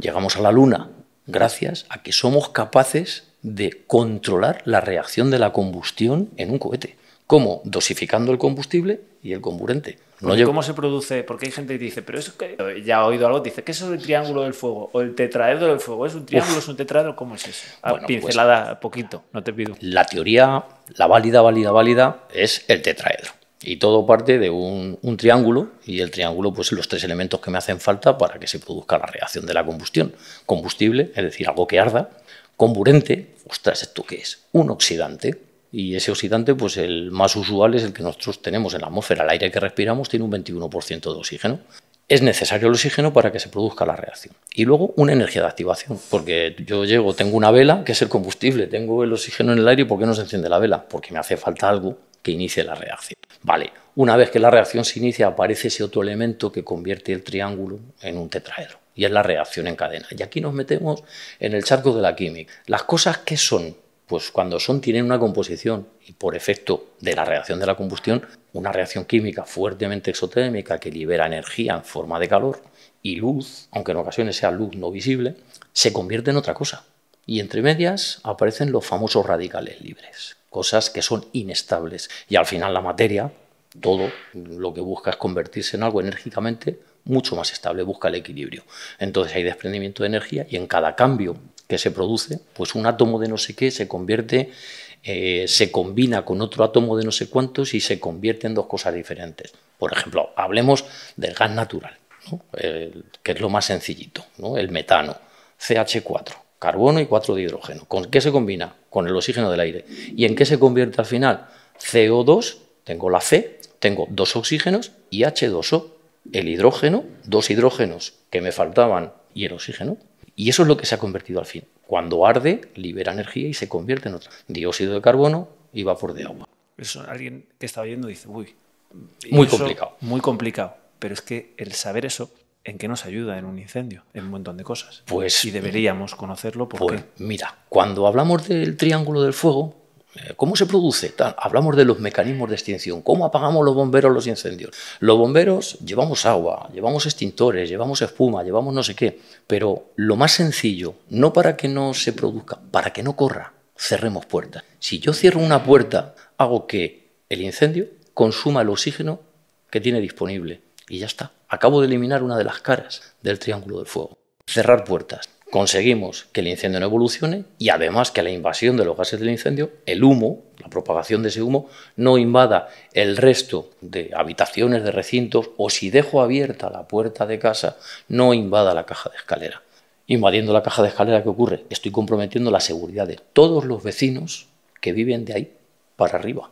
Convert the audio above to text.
Llegamos a la Luna gracias a que somos capaces de controlar la reacción de la combustión en un cohete. ¿Cómo? Dosificando el combustible y el comburente. No ¿Cómo se produce? Porque hay gente que dice, pero eso que ya ha oído algo, dice, ¿qué es el triángulo del fuego? O el tetraedro del fuego. ¿Es un triángulo? ¿Es un tetraedro? ¿Cómo es eso? Ah, pues pincelada, poquito, no te pido. La teoría, la válida, válida, válida, es el tetraedro. Y todo parte de un, triángulo y el triángulo, pues los tres elementos que me hacen falta para que se produzca la reacción de la combustión. Combustible, es decir, algo que arda. Comburente, ostras, ¿esto qué es? Un oxidante. Y ese oxidante, pues el más usual es el que nosotros tenemos en la atmósfera. El aire que respiramos tiene un 21% de oxígeno. Es necesario el oxígeno para que se produzca la reacción. Y luego una energía de activación, porque yo llego, tengo una vela, que es el combustible, tengo el oxígeno en el aire, ¿por qué no se enciende la vela? Porque me hace falta algo que inicie la reacción. Vale, una vez que la reacción se inicia aparece ese otro elemento que convierte el triángulo en un tetraedro y es la reacción en cadena. Y aquí nos metemos en el charco de la química. Las cosas que son, pues cuando son tienen una composición y por efecto de la reacción de la combustión, una reacción química fuertemente exotérmica que libera energía en forma de calor y luz, aunque en ocasiones sea luz no visible, se convierte en otra cosa. Y entre medias aparecen los famosos radicales libres, cosas que son inestables. Y al final la materia, todo lo que busca es convertirse en algo enérgicamente mucho más estable, busca el equilibrio. Entonces hay desprendimiento de energía y en cada cambio que se produce, pues un átomo de no sé qué se convierte, eh, se combina con otro átomo de no sé cuántos y se convierte en dos cosas diferentes. Por ejemplo, hablemos del gas natural, que es lo más sencillito, el metano, CH4, carbono y 4 de hidrógeno. ¿Con qué se combina? Con el oxígeno del aire. ¿Y en qué se convierte al final? CO2, tengo la C, tengo dos oxígenos y H2O, el hidrógeno, dos hidrógenos que me faltaban y el oxígeno. Y eso es lo que se ha convertido al fin. Cuando arde, libera energía y se convierte en otro. Dióxido de carbono y vapor de agua. Eso alguien que está oyendo dice, uy. Muy complicado. Muy complicado. Pero es que el saber eso, ¿en qué nos ayuda en un incendio? En un montón de cosas. Pues. Y deberíamos conocerlo porque. Pues mira, cuando hablamos del triángulo del fuego, eh, ¿Cómo se produce? hablamos de los mecanismos de extinción. ¿Cómo apagamos los bomberos los incendios? Los bomberos llevamos agua, llevamos extintores, llevamos espuma, llevamos no sé qué. Pero lo más sencillo, no para que no se produzca, para que no corra, cerremos puertas. Si yo cierro una puerta, hago que el incendio consuma el oxígeno que tiene disponible. Y ya está. Acabo de eliminar una de las caras del triángulo del fuego. Cerrar puertas conseguimos que el incendio no evolucione y además que la invasión de los gases del incendio, el humo, la propagación de ese humo, no invada el resto de habitaciones, de recintos o si dejo abierta la puerta de casa, no invada la caja de escalera. Invadiendo la caja de escalera, ¿qué ocurre? Estoy comprometiendo la seguridad de todos los vecinos que viven de ahí para arriba.